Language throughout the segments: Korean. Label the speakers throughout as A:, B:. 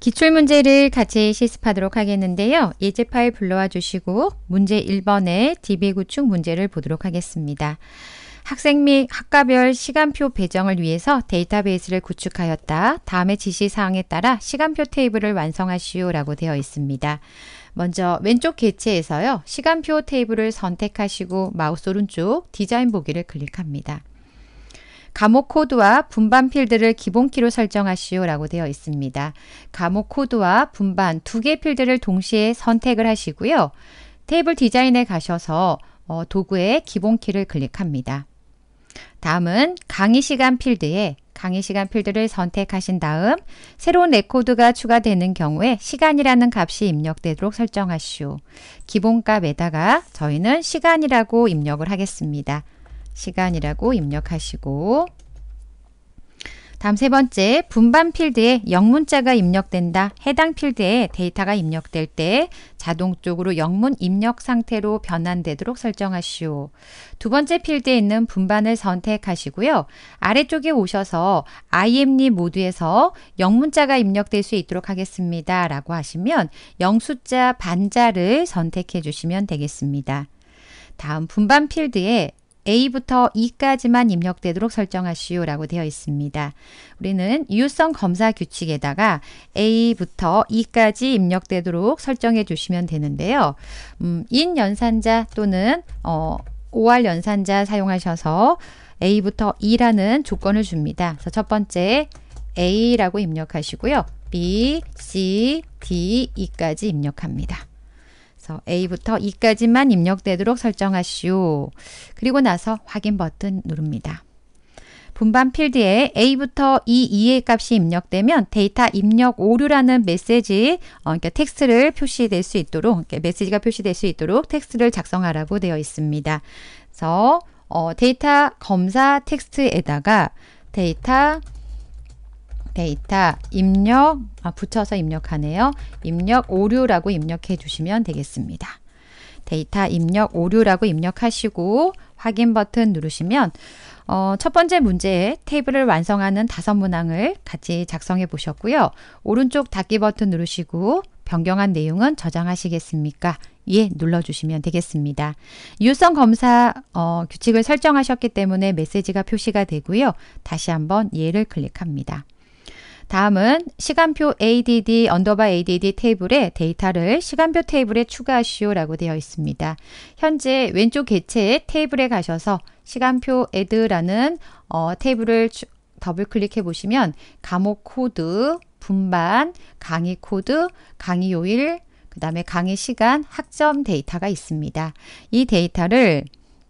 A: 기출문제를 같이 실습하도록 하겠는데요. 예제 파일 불러와 주시고 문제 1번의 DB 구축 문제를 보도록 하겠습니다. 학생 및 학과별 시간표 배정을 위해서 데이터베이스를 구축하였다. 다음에 지시사항에 따라 시간표 테이블을 완성하시오 라고 되어 있습니다. 먼저 왼쪽 개체에서요. 시간표 테이블을 선택하시고 마우스 오른쪽 디자인 보기를 클릭합니다. 감옥 코드와 분반 필드를 기본키로 설정하시오라고 되어 있습니다. 감옥 코드와 분반 두 개 필드를 동시에 선택을 하시고요. 테이블 디자인에 가셔서 어, 도구의 기본키를 클릭합니다. 다음은 강의 시간 필드에 강의 시간 필드를 선택하신 다음 새로운 레코드가 추가되는 경우에 시간이라는 값이 입력되도록 설정하시오. 기본값에다가 저희는 시간이라고 입력을 하겠습니다. 시간이라고 입력하시고 다음 세 번째, 분반 필드에 영문자가 입력된다. 해당 필드에 데이터가 입력될 때 자동적으로 영문 입력 상태로 변환되도록 설정하시오. 두 번째 필드에 있는 분반을 선택하시고요. 아래쪽에 오셔서 i m d 모드에서 영문자가 입력될 수 있도록 하겠습니다. 라고 하시면 영숫자 반자를 선택해 주시면 되겠습니다. 다음 분반 필드에 A부터 E까지만 입력되도록 설정하시오 라고 되어 있습니다. 우리는 유효성 검사 규칙에다가 A부터 E까지 입력되도록 설정해 주시면 되는데요. 음, 인 연산자 또는 어, OR 연산자 사용하셔서 A부터 E라는 조건을 줍니다. 그래서 첫 번째 A라고 입력하시고요. B, C, D, E까지 입력합니다. 그래서 A부터 E까지만 입력되도록 설정하시오. 그리고 나서 확인 버튼 누릅니다. 분반 필드에 A부터 E, E의 값이 입력되면 데이터 입력 오류라는 메시지, 어, 그러니까 텍스트를 표시될 수 있도록, 그러니까 메시지가 표시될 수 있도록 텍스트를 작성하라고 되어 있습니다. 그래서 어, 데이터 검사 텍스트에다가 데이터 데이터 입력 아, 붙여서 입력하네요. 입력 오류라고 입력해 주시면 되겠습니다. 데이터 입력 오류라고 입력하시고 확인 버튼 누르시면 어, 첫 번째 문제에 테이블을 완성하는 다섯 문항을 같이 작성해 보셨고요. 오른쪽 닫기 버튼 누르시고 변경한 내용은 저장하시겠습니까? 예 눌러주시면 되겠습니다. 유성 검사 어, 규칙을 설정하셨기 때문에 메시지가 표시가 되고요. 다시 한번 예를 클릭합니다. 다음은 시간표 ADD 언더바 ADD 테이블에 데이터를 시간표 테이블에 추가하시오라고 되어 있습니다. 현재 왼쪽 개체의 테이블에 가셔서 시간표 add라는 어, 테이블을 더블 클릭해 보시면 감옥 코드, 분반, 강의 코드, 강의 요일, 그 다음에 강의 시간, 학점 데이터가 있습니다. 이 데이터를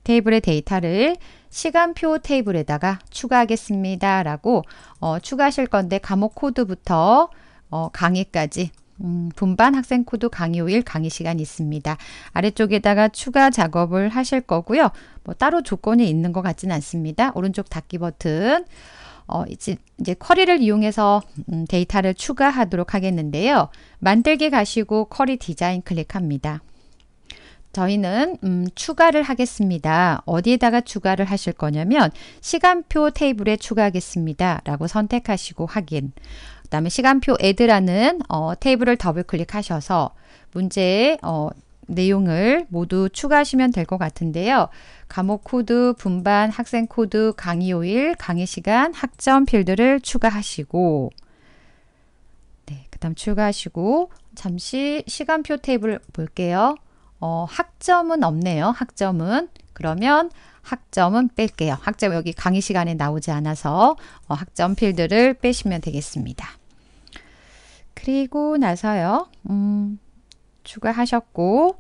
A: 테이블의 데이터를 시간표 테이블에다가 추가하겠습니다. 라고 어, 추가하실 건데 감목 코드부터 어, 강의까지 음, 분반 학생 코드 강의 후일 강의 시간 이 있습니다. 아래쪽에다가 추가 작업을 하실 거고요. 뭐 따로 조건이 있는 것같지는 않습니다. 오른쪽 닫기 버튼 어, 이제, 이제 쿼리를 이용해서 음, 데이터를 추가하도록 하겠는데요. 만들기 가시고 쿼리 디자인 클릭합니다. 저희는 음, 추가를 하겠습니다. 어디에다가 추가를 하실 거냐면 시간표 테이블에 추가하겠습니다. 라고 선택하시고 확인 그 다음에 시간표 add라는 어, 테이블을 더블 클릭하셔서 문제의 어, 내용을 모두 추가하시면 될 것 같은데요. 과목 코드, 분반, 학생 코드, 강의 요일, 강의 시간, 학점 필드를 추가하시고 네, 그 다음 추가하시고 잠시 시간표 테이블 볼게요. 어, 학점은 없네요. 학점은. 그러면 학점은 뺄게요. 학점 여기 강의 시간에 나오지 않아서 어, 학점 필드를 빼시면 되겠습니다. 그리고 나서요. 음, 추가하셨고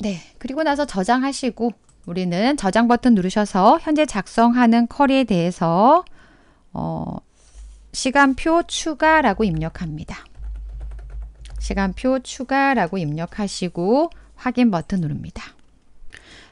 A: 네, 그리고 나서 저장하시고 우리는 저장 버튼 누르셔서 현재 작성하는 쿼리에 대해서 어, 시간표 추가라고 입력합니다. 시간표 추가라고 입력하시고 확인 버튼 누릅니다.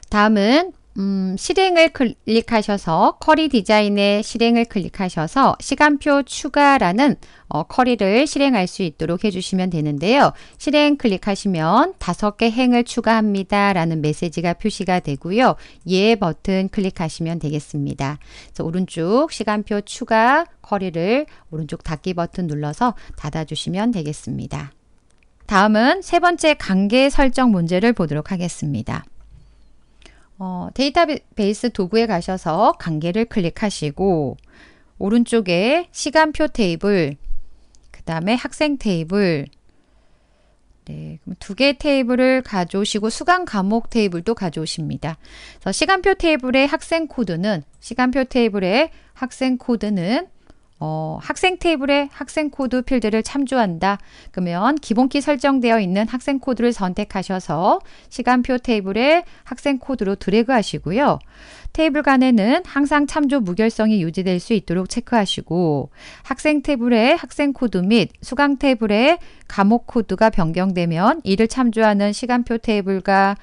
A: 다음은 음, 실행을 클릭하셔서 커리 디자인의 실행을 클릭하셔서 시간표 추가라는 어, 커리를 실행할 수 있도록 해주시면 되는데요. 실행 클릭하시면 다섯 개 행을 추가합니다. 라는 메시지가 표시가 되고요. 예 버튼 클릭하시면 되겠습니다. 그래서 오른쪽 시간표 추가 커리를 오른쪽 닫기 버튼 눌러서 닫아주시면 되겠습니다. 다음은 세 번째 관계 설정 문제를 보도록 하겠습니다. 어, 데이터베이스 도구에 가셔서 관계를 클릭하시고 오른쪽에 시간표 테이블, 그 다음에 학생 테이블, 네, 그럼 두 개의 테이블을 가져오시고 수강 과목 테이블도 가져오십니다. 시간표 테이블의 학생 코드는 시간표 테이블의 학생 코드는 어, 학생 테이블에 학생 코드 필드를 참조한다. 그러면 기본키 설정되어 있는 학생 코드를 선택하셔서 시간표 테이블에 학생 코드로 드래그 하시고요. 테이블 간에는 항상 참조 무결성이 유지될 수 있도록 체크하시고 학생 테이블에 학생 코드 및 수강 테이블에 과목 코드가 변경되면 이를 참조하는 시간표 테이블과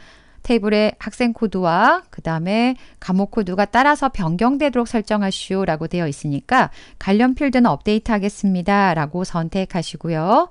A: 테이블에 학생 코드와 그 다음에 감옥 코드가 따라서 변경되도록 설정하시오 라고 되어 있으니까 관련 필드는 업데이트 하겠습니다 라고 선택하시고요.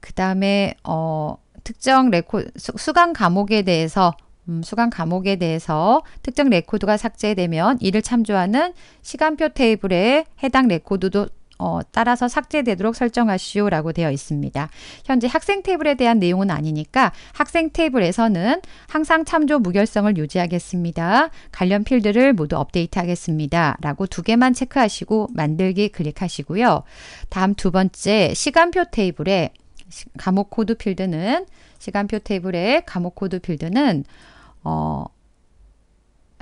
A: 그 다음에 어, 특정 레코 수강 과목에 대해서 음, 수강 과목에 대해서 특정 레코드가 삭제되면 이를 참조하는 시간표 테이블에 해당 레코드도 어, 따라서 삭제되도록 설정하시오라고 되어 있습니다. 현재 학생 테이블에 대한 내용은 아니니까 학생 테이블에서는 항상 참조 무결성을 유지하겠습니다. 관련 필드를 모두 업데이트하겠습니다. 라고 두 개만 체크하시고 만들기 클릭하시고요. 다음 두 번째 시간표 테이블에 과목 코드 필드는 시간표 테이블의 과목 코드 필드는 어,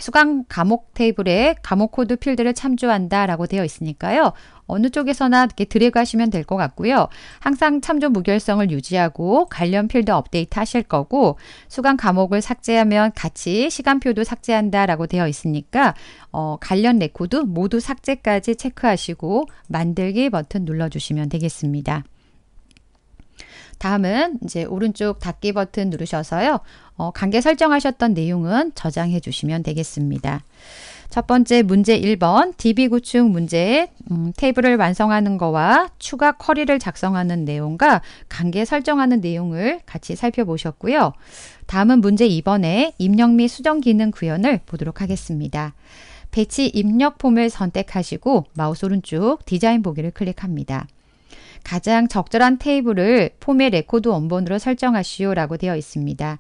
A: 수강 과목 테이블에 과목 코드 필드를 참조한다라고 되어 있으니까요. 어느 쪽에서나 이렇게 드래그 하시면 될 것 같고요. 항상 참조 무결성을 유지하고 관련 필드 업데이트 하실 거고 수강 과목을 삭제하면 같이 시간표도 삭제한다라고 되어 있으니까 어, 관련 레코드 모두 삭제까지 체크하시고 만들기 버튼 눌러주시면 되겠습니다. 다음은 이제 오른쪽 닫기 버튼 누르셔서요. 어, 관계 설정하셨던 내용은 저장해 주시면 되겠습니다. 첫 번째 문제 1번 DB 구축 문제의 음, 테이블을 완성하는 거와 추가 쿼리를 작성하는 내용과 관계 설정하는 내용을 같이 살펴보셨고요. 다음은 문제 2번의 입력 및 수정 기능 구현을 보도록 하겠습니다. 배치 입력 폼을 선택하시고 마우스 오른쪽 디자인 보기를 클릭합니다. 가장 적절한 테이블을 폼의 레코드 원본으로 설정하시오라고 되어 있습니다.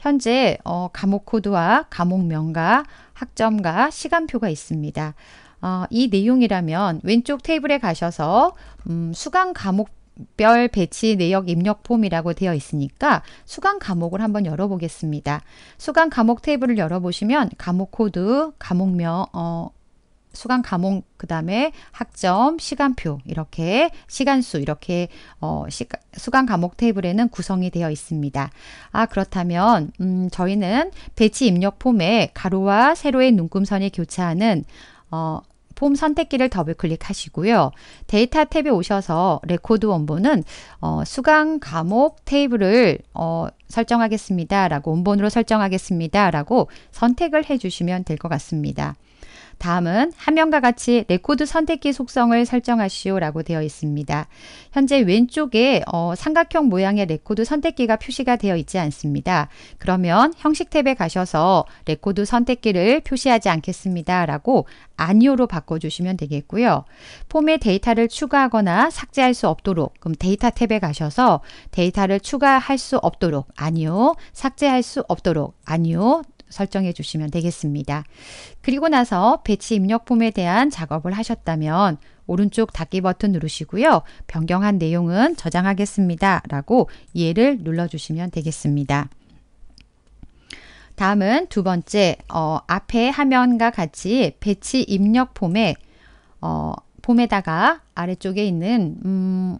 A: 현재 어, 과목 코드와 과목명과 학점과 시간표가 있습니다. 어, 이 내용이라면 왼쪽 테이블에 가셔서 음, 수강 과목별 배치 내역 입력 폼이라고 되어 있으니까 수강 과목을 한번 열어보겠습니다. 수강 과목 테이블을 열어보시면 과목 코드, 과목명, 어, 수강 과목 그다음에 학점 시간표 이렇게 시간수 이렇게 어 시가, 수강 과목 테이블에는 구성이 되어 있습니다. 아 그렇다면 음 저희는 배치 입력 폼에 가로와 세로의 눈금선이 교차하는 어, 폼 선택기를 더블 클릭하시고요. 데이터 탭에 오셔서 레코드 원본은 어, 수강 과목 테이블을 어, 설정하겠습니다. 라고 원본으로 설정하겠습니다. 라고 선택을 해주시면 될 것 같습니다. 다음은 한명과 같이 레코드 선택기 속성을 설정하시오 라고 되어 있습니다. 현재 왼쪽에 어, 삼각형 모양의 레코드 선택기가 표시가 되어 있지 않습니다. 그러면 형식 탭에 가셔서 레코드 선택기를 표시하지 않겠습니다 라고 아니오로 바꿔주시면 되겠고요. 폼에 데이터를 추가하거나 삭제할 수 없도록 그럼 데이터 탭에 가셔서 데이터를 추가할 수 없도록 아니오 삭제할 수 없도록 아니오 설정해 주시면 되겠습니다. 그리고 나서 배치 입력폼에 대한 작업을 하셨다면 오른쪽 닫기 버튼 누르시고요. 변경한 내용은 저장하겠습니다. 라고 예를 눌러주시면 되겠습니다. 다음은 두 번째, 어, 앞에 화면과 같이 배치 입력 폼에, 어, 폼에다가 아래쪽에 있는, 음,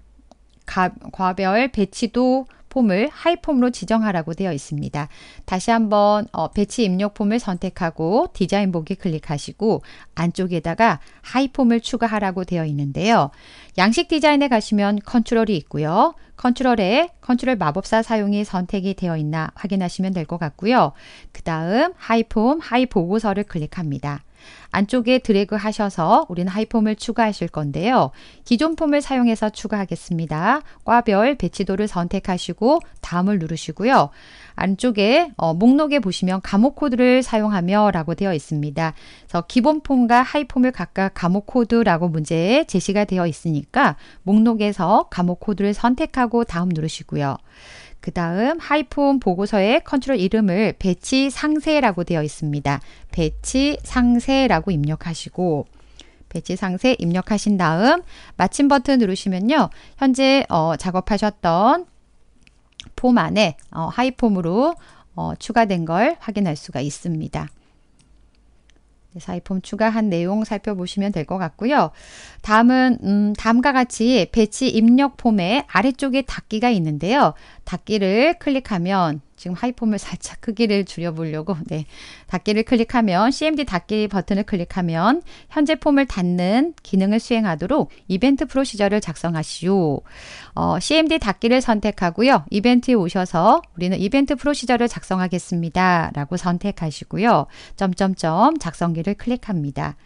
A: 가, 과별 배치도 폼을 하이폼으로 지정하라고 되어 있습니다. 다시 한번 어, 배치 입력 폼을 선택하고 디자인 보기 클릭하시고 안쪽에다가 하이폼을 추가하라고 되어 있는데요. 양식 디자인에 가시면 컨트롤이 있고요. 컨트롤에 컨트롤 마법사 사용이 선택이 되어 있나 확인하시면 될 것 같고요. 그 다음 하이폼 하이 보고서를 클릭합니다. 안쪽에 드래그 하셔서 우리는 하이폼을 추가하실 건데요. 기존 폼을 사용해서 추가하겠습니다. 과별 배치도를 선택하시고 다음을 누르시고요. 안쪽에 어, 목록에 보시면 감옥 코드를 사용하며 라고 되어 있습니다. 그래서 기본 폼과 하이폼을 각각 감옥 코드라고 문제에 제시가 되어 있으니까 목록에서 감옥 코드를 선택하고 다음 누르시고요. 그 다음 하이폰 보고서의 컨트롤 이름을 배치 상세라고 되어 있습니다. 배치 상세라고 입력하시고 배치 상세 입력하신 다음 마침 버튼 누르시면요. 현재 어, 작업하셨던 폼 안에 어, 하이폼으로 어, 추가된 걸 확인할 수가 있습니다. 네, 사이폼 추가한 내용 살펴보시면 될 것 같고요. 다음은 음, 다음과 같이 배치 입력 폼의 아래쪽에 닫기가 있는데요. 닫기를 클릭하면 지금 하이폼을 살짝 크기를 줄여보려고 네 닫기를 클릭하면 CMD 닫기 버튼을 클릭하면 현재 폼을 닫는 기능을 수행하도록 이벤트 프로시저를 작성하시오. 어, CMD 닫기를 선택하고요. 이벤트에 오셔서 우리는 이벤트 프로시저를 작성하겠습니다. 라고 선택하시고요. 점점점 작성기를 클릭합니다.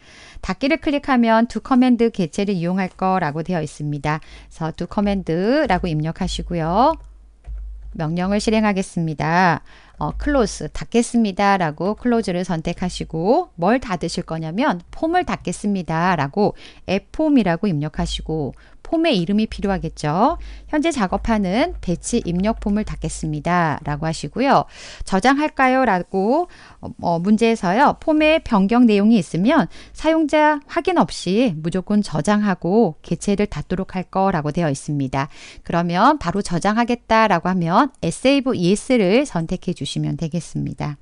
A: 닫기를 클릭하면 두 커맨드 개체를 이용할 거라고 되어 있습니다. 그래서 두 커맨드라고 입력하시고요. 명령을 실행하겠습니다. 어, close 닫겠습니다 라고 close를 선택하시고 뭘 닫으실 거냐면 폼을 닫겠습니다 라고 앱폼이라고 입력하시고 폼의 이름이 필요하겠죠. 현재 작업하는 배치 입력 폼을 닫겠습니다. 라고 하시고요. 저장할까요? 라고 어, 뭐 문제에서요. 폼에 변경 내용이 있으면 사용자 확인 없이 무조건 저장하고 개체를 닫도록 할 거라고 되어 있습니다. 그러면 바로 저장하겠다라고 하면 Save Yes를 선택해 주시면 되겠습니다.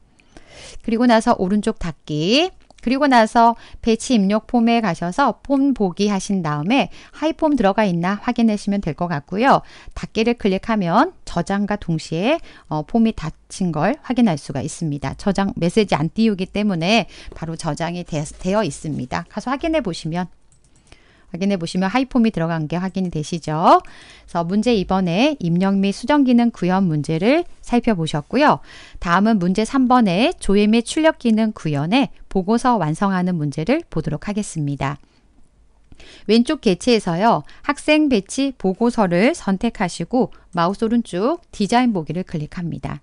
A: 그리고 나서 오른쪽 닫기 그리고 나서 배치 입력 폼에 가셔서 폼 보기 하신 다음에 하이폼 들어가 있나 확인하시면 될 것 같고요. 닫기를 클릭하면 저장과 동시에 어, 폼이 닫힌 걸 확인할 수가 있습니다. 저장 메시지 안 띄우기 때문에 바로 저장이 되, 되어 있습니다. 가서 확인해 보시면 확인해 보시면 하이폼이 들어간 게 확인이 되시죠. 그래서 문제 2번에 입력 및 수정기능 구현 문제를 살펴보셨고요. 다음은 문제 3번에 조회 및 출력기능 구현에 보고서 완성하는 문제를 보도록 하겠습니다. 왼쪽 개체에서요. 학생 배치 보고서를 선택하시고 마우스 오른쪽 디자인 보기를 클릭합니다.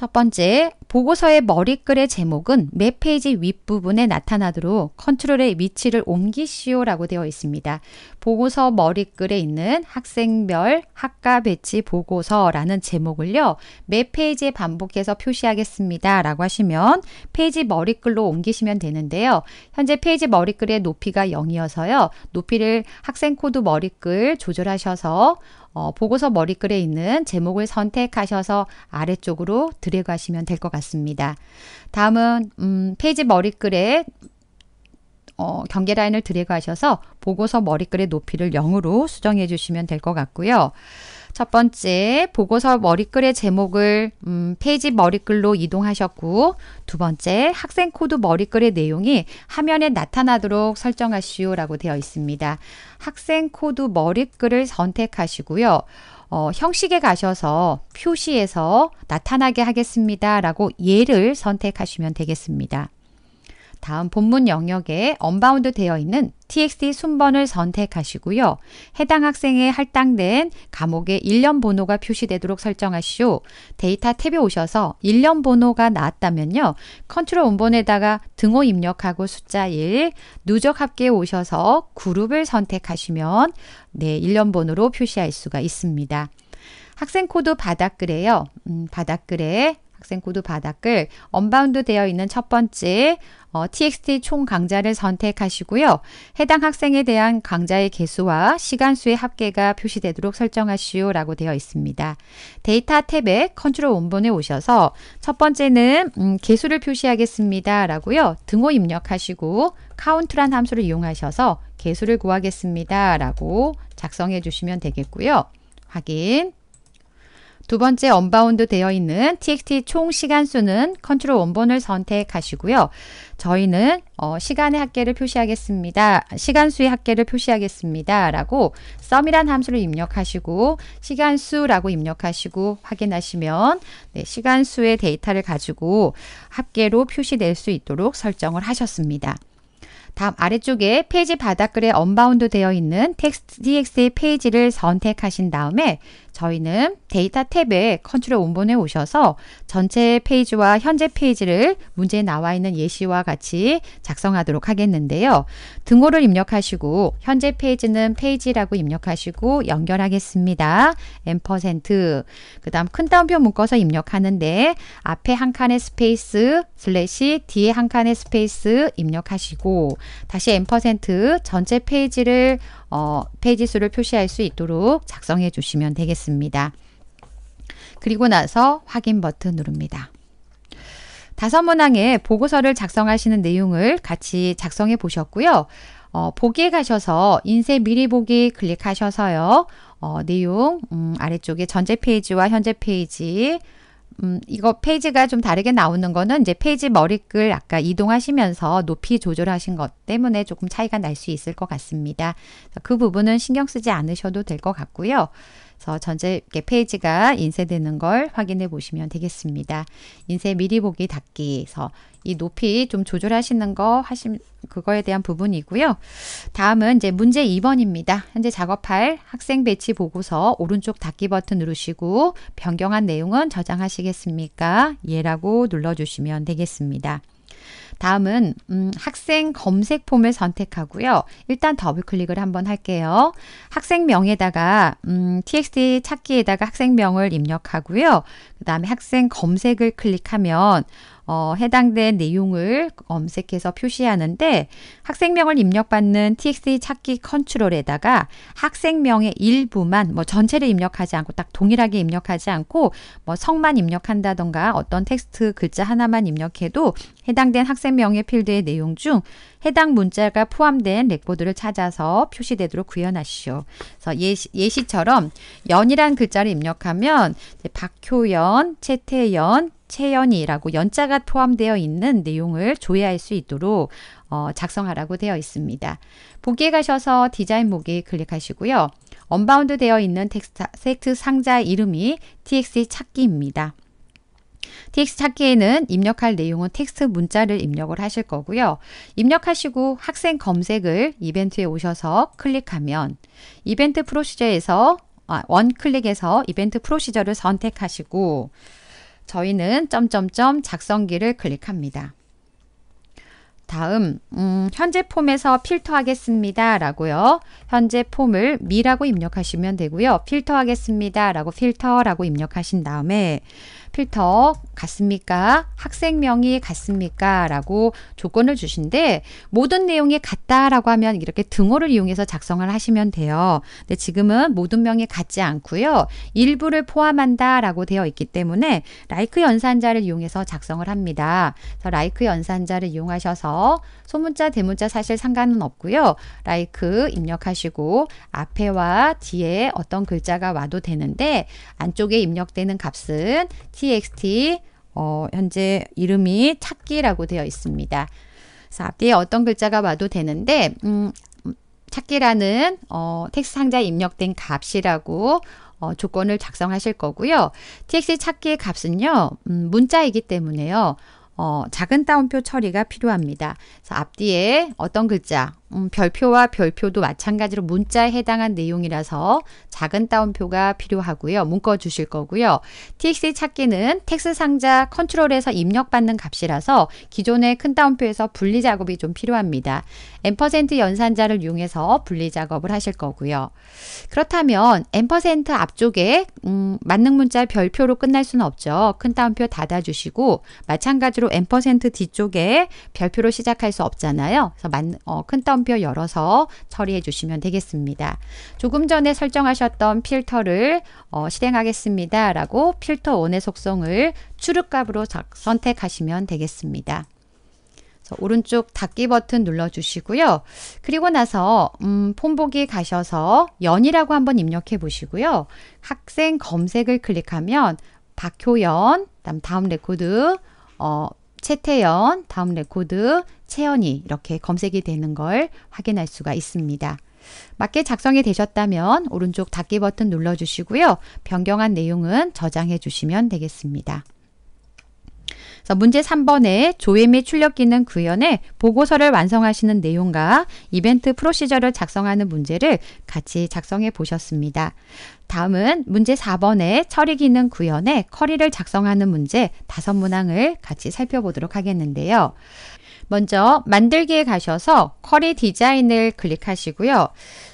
A: 첫 번째, 보고서의 머리글의 제목은 몇 페이지 윗부분에 나타나도록 컨트롤의 위치를 옮기시오라고 되어 있습니다. 보고서 머리글에 있는 학생별 학과 배치 보고서라는 제목을요. 몇 페이지에 반복해서 표시하겠습니다. 라고 하시면 페이지 머리글로 옮기시면 되는데요. 현재 페이지 머리글의 높이가 0이어서요. 높이를 학생 코드 머리글 조절하셔서 어, 보고서 머리글에 있는 제목을 선택하셔서 아래쪽으로 드래그 하시면 될 것 같습니다. 다음은 음, 페이지 머리글에 어, 경계 라인을 드래그 하셔서 보고서 머리글의 높이를 0으로 수정해 주시면 될 것 같고요. 첫 번째, 보고서 머리글의 제목을 음, 페이지 머리글로 이동하셨고, 두 번째, 학생 코드 머리글의 내용이 화면에 나타나도록 설정하시오라고 되어 있습니다. 학생 코드 머리글을 선택하시고요. 어, 형식에 가셔서 표시에서 나타나게 하겠습니다라고 예를 선택하시면 되겠습니다. 다음 본문 영역에 언바운드 되어 있는 TXT 순번을 선택하시고요. 해당 학생의 할당된 과목의 일련 번호가 표시되도록 설정하시오. 데이터 탭에 오셔서 일련 번호가 나왔다면요. 컨트롤 원본에다가 등호 입력하고 숫자 1, 누적 합계에 오셔서 그룹을 선택하시면 네, 일련 번호로 표시할 수가 있습니다. 학생 코드 바닥글에요. 음, 바닥글에 학생 구두 바닥을 언바운드 되어 있는 첫 번째 어, txt 총 강좌를 선택하시고요. 해당 학생에 대한 강좌의 개수와 시간수의 합계가 표시되도록 설정하시오 라고 되어 있습니다. 데이터 탭에 컨트롤 원본에 오셔서 첫 번째는 음, 개수를 표시하겠습니다 라고요. 등호 입력하시고 카운트란 함수를 이용하셔서 개수를 구하겠습니다 라고 작성해 주시면 되겠고요. 확인 두 번째 언바운드 되어 있는 txt 총 시간 수는 컨트롤 원본을 선택하시고요. 저희는 어, 시간의 합계를 표시하겠습니다. 시간수의 합계를 표시하겠습니다. 라고 썸이란 함수를 입력하시고 시간수라고 입력하시고 확인하시면 네, 시간수의 데이터를 가지고 합계로 표시될 수 있도록 설정을 하셨습니다. 다음 아래쪽에 페이지 바닥글에 언바운드 되어 있는 txt의 페이지를 선택하신 다음에 저희는 데이터 탭에 컨트롤 원본에 오셔서 전체 페이지와 현재 페이지를 문제에 나와 있는 예시와 같이 작성하도록 하겠는데요. 등호를 입력하시고 현재 페이지는 페이지라고 입력하시고 연결하겠습니다. M%. 그 다음 큰 따옴표 묶어서 입력하는데 앞에 한 칸의 스페이스 슬래시 뒤에 한 칸의 스페이스 입력하시고 다시 M% 전체 페이지를 어, 페이지 수를 표시할 수 있도록 작성해 주시면 되겠습니다. 있습니다. 그리고 나서 확인 버튼 누릅니다. 다섯 문항에 보고서를 작성하시는 내용을 같이 작성해 보셨고요. 어, 보기에 가셔서 인쇄 미리 보기 클릭하셔서요. 어, 내용 음, 아래쪽에 전제 페이지와 현재 페이지 음, 이거 페이지가 좀 다르게 나오는 거는 이제 페이지 머리글 아까 이동하시면서 높이 조절하신 것 때문에 조금 차이가 날 수 있을 것 같습니다. 그 부분은 신경 쓰지 않으셔도 될 것 같고요. 그래서 전체 페이지가 인쇄되는 걸 확인해 보시면 되겠습니다. 인쇄 미리 보기 닫기. 그서이 높이 좀 조절하시는 거 하심 그거에 대한 부분이고요. 다음은 이제 문제 2번입니다. 현재 작업할 학생 배치 보고서 오른쪽 닫기 버튼 누르시고 변경한 내용은 저장하시겠습니까? 예라고 눌러주시면 되겠습니다. 다음은 음, 학생 검색 폼을 선택하고요. 일단 더블 클릭을 한번 할게요. 학생명에다가 음, txt 찾기에다가 학생명을 입력하고요. 그 다음에 학생 검색을 클릭하면 어, 해당된 내용을 검색해서 표시하는데 학생명을 입력받는 txt 찾기 컨트롤에다가 학생명의 일부만 뭐 전체를 입력하지 않고 딱 동일하게 입력하지 않고 뭐 성만 입력한다던가 어떤 텍스트 글자 하나만 입력해도 해당된 학생명의 필드의 내용 중 해당 문자가 포함된 레코드를 찾아서 표시되도록 구현하시오. 그래서 예시, 예시처럼 연이란 글자를 입력하면 박효연, 채태연, 채연이라고 연자가 포함되어 있는 내용을 조회할 수 있도록 어, 작성하라고 되어 있습니다. 보기에 가셔서 디자인 보기 클릭하시고요. 언바운드 되어 있는 텍스트, 텍트 상자 이름이 t x 찾기입니다. t x 찾기에는 입력할 내용은 텍스트 문자를 입력을 하실 거고요. 입력하시고 학생 검색을 이벤트에 오셔서 클릭하면 이벤트 프로시저에서 아, 원 클릭해서 이벤트 프로시저를 선택하시고 저희는 점점점 작성기를 클릭합니다. 다음 음, 현재 폼에서 필터하겠습니다 라고요. 현재 폼을 미라고 입력하시면 되고요. 필터하겠습니다 라고 필터라고 입력하신 다음에 필터 같습니까? 학생명이 같습니까? 라고 조건을 주신데 모든 내용이 같다라고 하면 이렇게 등호를 이용해서 작성을 하시면 돼요. 근데 지금은 모든 명이 같지 않고요. 일부를 포함한다라고 되어 있기 때문에 라이크 연산자를 이용해서 작성을 합니다. 그래서 라이크 연산자를 이용하셔서 소문자, 대문자 사실 상관은 없고요. 라이크 입력하시고 앞에와 뒤에 어떤 글자가 와도 되는데 안쪽에 입력되는 값은 t txt 어, 현재 이름이 찾기라고 되어 있습니다. 그래서 앞뒤에 어떤 글자가 와도 되는데 음, 찾기라는 어, 텍스트 상자에 입력된 값이라고 어, 조건을 작성하실 거고요. txt 찾기의 값은요. 음, 문자이기 때문에요. 어, 작은 따옴표 처리가 필요합니다. 그래서 앞뒤에 어떤 글자, 음, 별표와 별표도 마찬가지로 문자에 해당한 내용이라서 작은 따옴표가 필요하고요. 문어 주실 거고요. txt 찾기는 텍스 상자 컨트롤에서 입력받는 값이라서 기존의 큰 따옴표에서 분리 작업이 좀 필요합니다. n% 연산자를 이용해서 분리 작업을 하실 거고요. 그렇다면 n% 앞쪽에 음, 만능 문자 별표로 끝날 수는 없죠. 큰 따옴표 닫아 주시고 마찬가지로 n% 뒤쪽에 별표로 시작할 수 없잖아요. 그래서 만, 어, 큰 따옴표 시간 열어서 처리해 주시면 되겠습니다. 조금 전에 설정하셨던 필터를 어, 실행하겠습니다. 라고 필터 원의 속성을 추룩값으로 선택하시면 되겠습니다. 오른쪽 닫기 버튼 눌러주시고요. 그리고 나서 음, 폰보기 가셔서 연이라고 한번 입력해 보시고요. 학생 검색을 클릭하면 박효연, 다음 레코드, 어, 채태연, 다음 레코드, 채연이 이렇게 검색이 되는 걸 확인할 수가 있습니다. 맞게 작성이 되셨다면 오른쪽 닫기 버튼 눌러주시고요. 변경한 내용은 저장해 주시면 되겠습니다. 문제 3번에 조회 및 출력 기능 구현에 보고서를 완성하시는 내용과 이벤트 프로시저를 작성하는 문제를 같이 작성해 보셨습니다. 다음은 문제 4번의 처리 기능 구현에 커리를 작성하는 문제 다섯 문항을 같이 살펴보도록 하겠는데요. 먼저 만들기에 가셔서 쿼리 디자인을 클릭하시고요.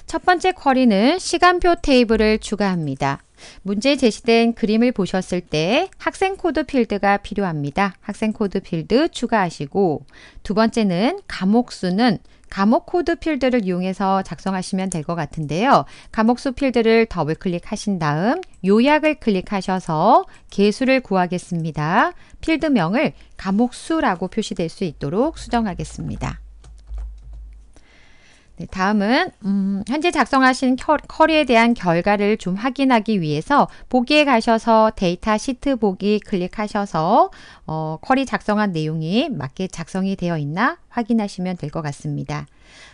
A: 첫 번째 쿼리는 시간표 테이블을 추가합니다. 문제 제시된 그림을 보셨을 때 학생 코드 필드가 필요합니다. 학생 코드 필드 추가하시고 두 번째는 감옥 수는 감옥 코드 필드를 이용해서 작성하시면 될 것 같은데요. 감옥수 필드를 더블 클릭하신 다음 요약을 클릭하셔서 개수를 구하겠습니다. 필드명을 감옥수라고 표시될 수 있도록 수정하겠습니다. 네, 다음은 음, 현재 작성하신 커리에 대한 결과를 좀 확인하기 위해서 보기에 가셔서 데이터 시트 보기 클릭하셔서 어, 커리 작성한 내용이 맞게 작성이 되어 있나 확인하시면 될 것 같습니다.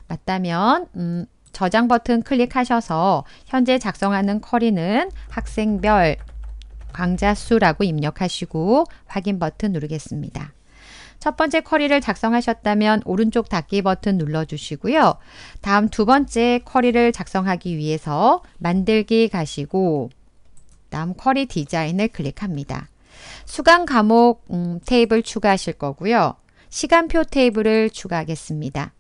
A: 맞다면 음, 저장 버튼 클릭하셔서 현재 작성하는 커리는 학생별 강좌 수라고 입력하시고 확인 버튼 누르겠습니다. 첫 번째 쿼리를 작성하셨다면 오른쪽 닫기 버튼 눌러주시고요. 다음 두 번째 쿼리를 작성하기 위해서 만들기 가시고 다음 쿼리 디자인을 클릭합니다. 수강 과목 음, 테이블 추가하실 거고요. 시간표 테이블을 추가하겠습니다.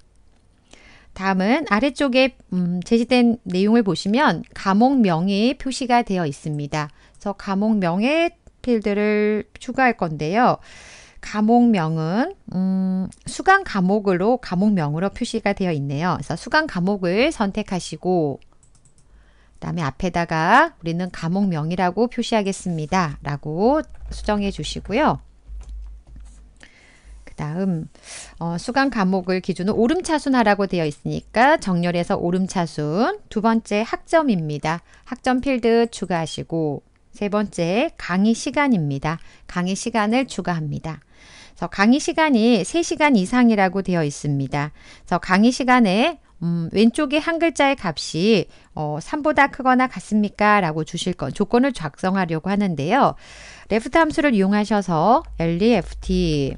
A: 다음은 아래쪽에 음, 제시된 내용을 보시면 과목명이 표시가 되어 있습니다. 그래서 과목명의 필드를 추가할 건데요. 감옥명은 음, 수강 과목으로 과목명으로 표시가 되어 있네요. 그래서 수강 과목을 선택하시고 그다음에 앞에다가 우리는 감옥명이라고 표시하겠습니다. 라고 수정해 주시고요. 그 다음 어, 수강 과목을 기준으로 오름차순하라고 되어 있으니까 정렬해서 오름차순 두 번째 학점입니다. 학점 필드 추가하시고 세 번째 강의 시간입니다. 강의 시간을 추가합니다. 그래서 강의 시간이 3시간 이상이라고 되어 있습니다. 그래서 강의 시간에 음, 왼쪽에 한 글자의 값이 어, 3보다 크거나 같습니까? 라고 주실 건 조건을 작성하려고 하는데요. 레프트 함수를 이용하셔서 LEFT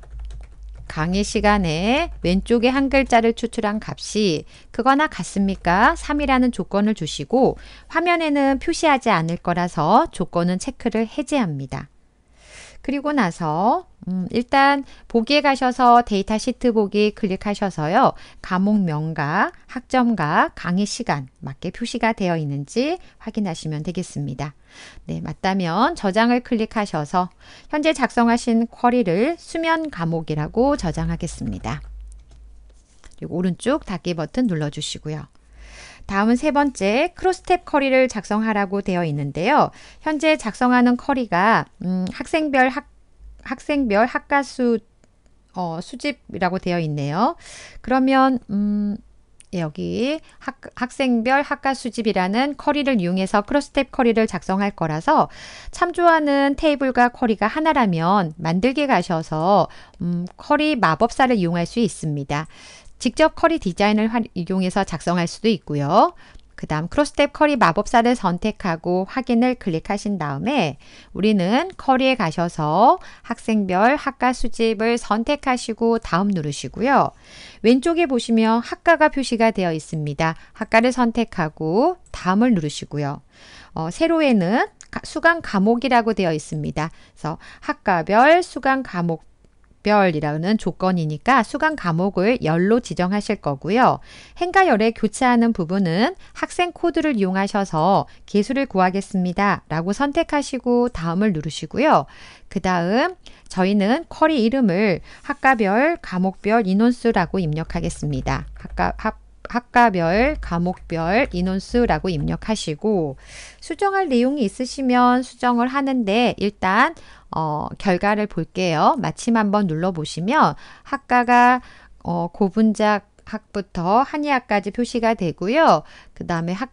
A: 강의 시간에 왼쪽에 한 글자를 추출한 값이 크거나 같습니까? 3이라는 조건을 주시고 화면에는 표시하지 않을 거라서 조건은 체크를 해제합니다. 그리고 나서 음, 일단 보기에 가셔서 데이터 시트 보기 클릭하셔서요. 과목명과 학점과 강의 시간 맞게 표시가 되어 있는지 확인하시면 되겠습니다. 네, 맞다면 저장을 클릭하셔서 현재 작성하신 쿼리를 수면 과목이라고 저장하겠습니다. 그리고 오른쪽 닫기 버튼 눌러주시고요. 다음은 세 번째 크로스탭 커리를 작성하라고 되어 있는데요. 현재 작성하는 커리가 음, 학생별 학 학생별 학과수 어, 수집이라고 되어 있네요. 그러면 음, 예, 여기 학, 학생별 학과 수집이라는 커리를 이용해서 크로스탭 커리를 작성할 거라서 참조하는 테이블과 커리가 하나라면 만들게 가셔서 음, 커리 마법사를 이용할 수 있습니다. 직접 커리 디자인을 활, 이용해서 작성할 수도 있고요. 그 다음 크로스텝 커리 마법사를 선택하고 확인을 클릭하신 다음에 우리는 커리에 가셔서 학생별 학과 수집을 선택하시고 다음 누르시고요. 왼쪽에 보시면 학과가 표시가 되어 있습니다. 학과를 선택하고 다음을 누르시고요. 어, 세로에는 수강 과목이라고 되어 있습니다. 그래서 학과별 수강 과목 각별이라는 조건이니까 수강 과목을 열로 지정하실 거고요. 행과 열에교체하는 부분은 학생 코드를 이용하셔서 개수를 구하겠습니다. 라고 선택하시고 다음을 누르시고요. 그 다음 저희는 쿼리 이름을 학과별, 과목별 인원수라고 입력하겠습니다. 학과, 학, 학과별, 과목별 인원수라고 입력하시고 수정할 내용이 있으시면 수정을 하는데 일단 어, 결과를 볼게요. 마침 한번 눌러보시면 학과가 어, 고분자 학부터 한의학까지 표시가 되고요. 그 다음에 학,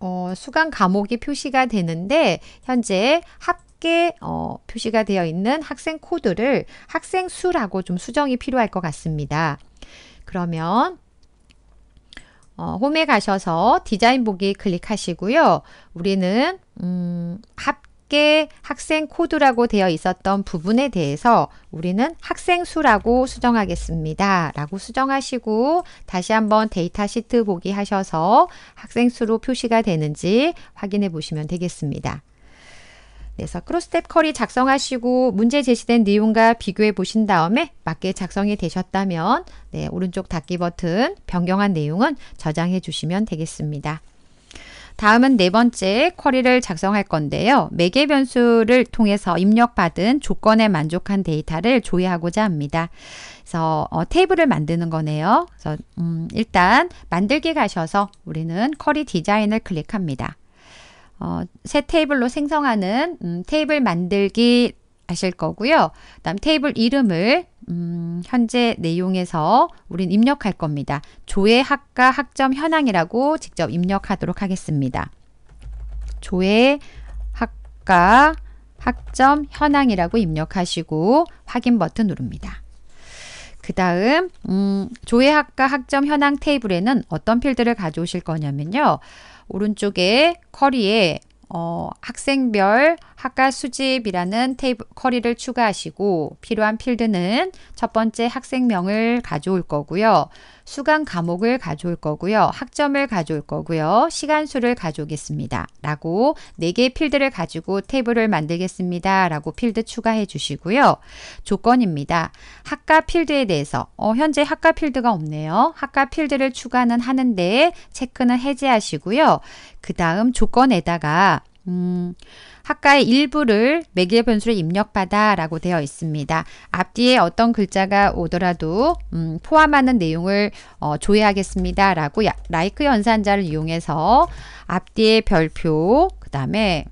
A: 어, 수강 과목이 표시가 되는데 현재 합계 어, 표시가 되어 있는 학생 코드를 학생 수라고 좀 수정이 필요할 것 같습니다. 그러면 어, 홈에 가셔서 디자인 보기 클릭하시고요. 우리는 음, 합계 학생 코드라고 되어 있었던 부분에 대해서 우리는 학생 수라고 수정하겠습니다. 라고 수정하시고 다시 한번 데이터 시트 보기 하셔서 학생 수로 표시가 되는지 확인해 보시면 되겠습니다. 그래서 크로스텝 커리 작성하시고 문제 제시된 내용과 비교해 보신 다음에 맞게 작성이 되셨다면 네, 오른쪽 닫기 버튼 변경한 내용은 저장해 주시면 되겠습니다. 다음은 네 번째 쿼리를 작성할 건데요. 매개 변수를 통해서 입력받은 조건에 만족한 데이터를 조회하고자 합니다. 그래서 어, 테이블을 만드는 거네요. 그래서 음, 일단 만들기 가셔서 우리는 쿼리 디자인을 클릭합니다. 어, 새 테이블로 생성하는 음, 테이블 만들기 하실 거고요. 그 다음 테이블 이름을 음, 현재 내용에서 우린 입력할 겁니다. 조회 학과 학점 현황이라고 직접 입력하도록 하겠습니다. 조회 학과 학점 현황이라고 입력하시고 확인 버튼 누릅니다. 그 다음 음, 조회학과 학점 현황 테이블에는 어떤 필드를 가져오실 거냐면요. 오른쪽에 커리에 어, 학생별 학과 수집이라는 테이블 커리를 추가하시고 필요한 필드는 첫 번째 학생명을 가져올 거고요. 수강 과목을 가져올 거고요. 학점을 가져올 거고요. 시간수를 가져오겠습니다. 라고 4개의 필드를 가지고 테이블을 만들겠습니다. 라고 필드 추가해 주시고요. 조건입니다. 학과 필드에 대해서 어, 현재 학과 필드가 없네요. 학과 필드를 추가는 하는데 체크는 해제하시고요. 그 다음 조건에다가 음... 학과의 일부를 매개 변수를 입력받아 라고 되어 있습니다. 앞뒤에 어떤 글자가 오더라도 음, 포함하는 내용을 어, 조회하겠습니다. 라고 라이크 연산자를 이용해서 앞뒤에 별표 그 다음에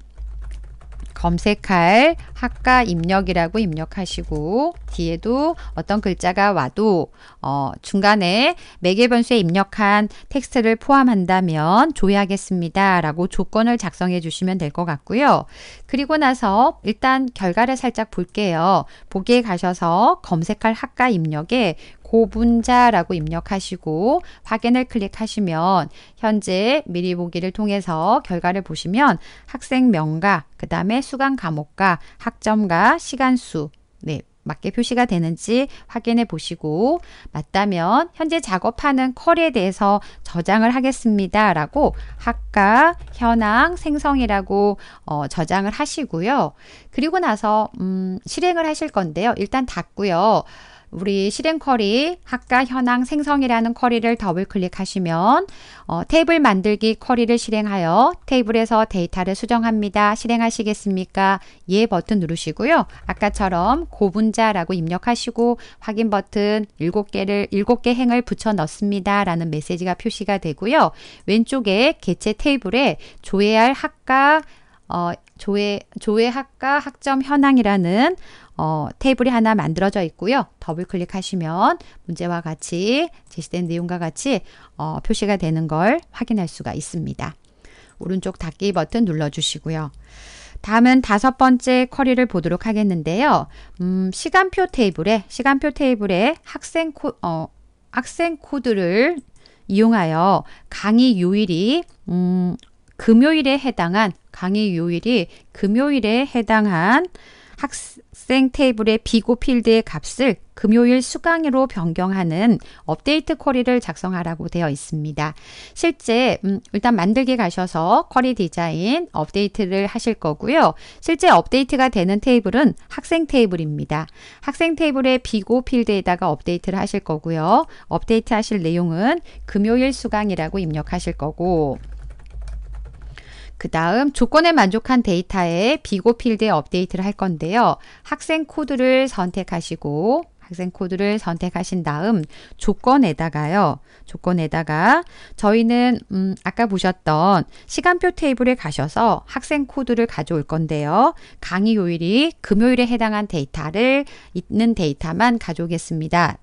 A: 검색할 학과 입력이라고 입력하시고 뒤에도 어떤 글자가 와도 어, 중간에 매개 변수에 입력한 텍스트를 포함한다면 조회하겠습니다. 라고 조건을 작성해 주시면 될 것 같고요. 그리고 나서 일단 결과를 살짝 볼게요. 보기에 가셔서 검색할 학과 입력에 고분자라고 입력하시고 확인을 클릭하시면 현재 미리 보기를 통해서 결과를 보시면 학생명과 그 다음에 수강 과목과 학점과 시간수 네, 맞게 표시가 되는지 확인해 보시고 맞다면 현재 작업하는 컬에 대해서 저장을 하겠습니다 라고 학과 현황 생성이라고 어, 저장을 하시고요 그리고 나서 음, 실행을 하실 건데요 일단 닫고요 우리 실행 쿼리 학과 현황 생성이라는 쿼리를 더블 클릭하시면 어, 테이블 만들기 쿼리를 실행하여 테이블에서 데이터를 수정합니다. 실행하시겠습니까? 예 버튼 누르시고요. 아까처럼 고분자라고 입력하시고 확인 버튼 7개를 7개 행을 붙여 넣습니다. 라는 메시지가 표시가 되고요. 왼쪽에 개체 테이블에 조회할 학과 어, 조회, 조회학과 학점 현황이라는 어, 테이블이 하나 만들어져 있고요. 더블 클릭하시면 문제와 같이 제시된 내용과 같이 어, 표시가 되는 걸 확인할 수가 있습니다. 오른쪽 닫기 버튼 눌러주시고요. 다음은 다섯 번째 쿼리를 보도록 하겠는데요. 음, 시간표 테이블에 시간표 테이블에 학생 코, 어, 학생 코드를 이용하여 강의 요일이 음, 금요일에 해당한 강의 요일이 금요일에 해당한 학생 테이블의 비고 필드의 값을 금요일 수강으로 변경하는 업데이트 쿼리를 작성하라고 되어 있습니다. 실제 음, 일단 만들기 가셔서 쿼리 디자인 업데이트를 하실 거고요. 실제 업데이트가 되는 테이블은 학생 테이블입니다. 학생 테이블의 비고 필드에다가 업데이트를 하실 거고요. 업데이트 하실 내용은 금요일 수강이라고 입력하실 거고 그 다음 조건에 만족한 데이터에 비고 필드에 업데이트를 할 건데요. 학생 코드를 선택하시고 학생 코드를 선택하신 다음 조건에다가요. 조건에다가 저희는 음, 아까 보셨던 시간표 테이블에 가셔서 학생 코드를 가져올 건데요. 강의 요일이 금요일에 해당한 데이터를 있는 데이터만 가져오겠습니다.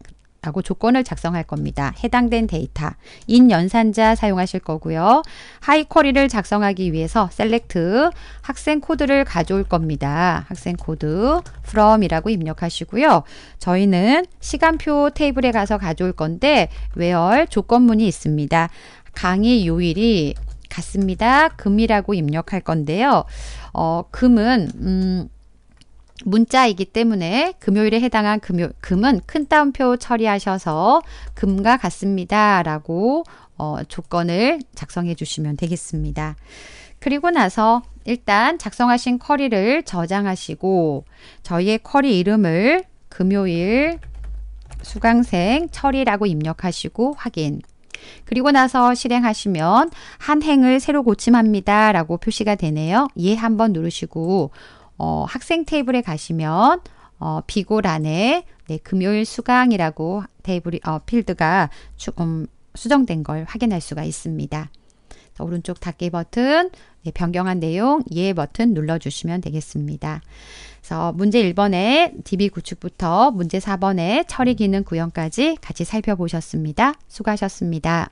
A: 라고 조건을 작성할 겁니다. 해당된 데이터, 인 연산자 사용하실 거고요. 하이쿼리를 작성하기 위해서 셀렉트 학생 코드를 가져올 겁니다. 학생 코드 from이라고 입력하시고요. 저희는 시간표 테이블에 가서 가져올 건데 외열 조건문이 있습니다. 강의 요일이 같습니다. 금이라고 입력할 건데요. 어, 금은 음, 문자이기 때문에 금요일에 해당한 금요, 금은 큰 따옴표 처리하셔서 금과 같습니다. 라고 어, 조건을 작성해 주시면 되겠습니다. 그리고 나서 일단 작성하신 쿼리를 저장하시고 저희의 쿼리 이름을 금요일 수강생 처리라고 입력하시고 확인. 그리고 나서 실행하시면 한 행을 새로 고침합니다 라고 표시가 되네요. 예 한번 누르시고 어, 학생 테이블에 가시면 어, 비고란에 네, 금요일 수강이라고 테이블이 어, 필드가 조금 음, 수정된 걸 확인할 수가 있습니다. 오른쪽 닫기 버튼, 네, 변경한 내용, 이 예 버튼 눌러주시면 되겠습니다. 그래서 문제 1번의 DB 구축부터 문제 4번의 처리 기능 구현까지 같이 살펴보셨습니다. 수고하셨습니다.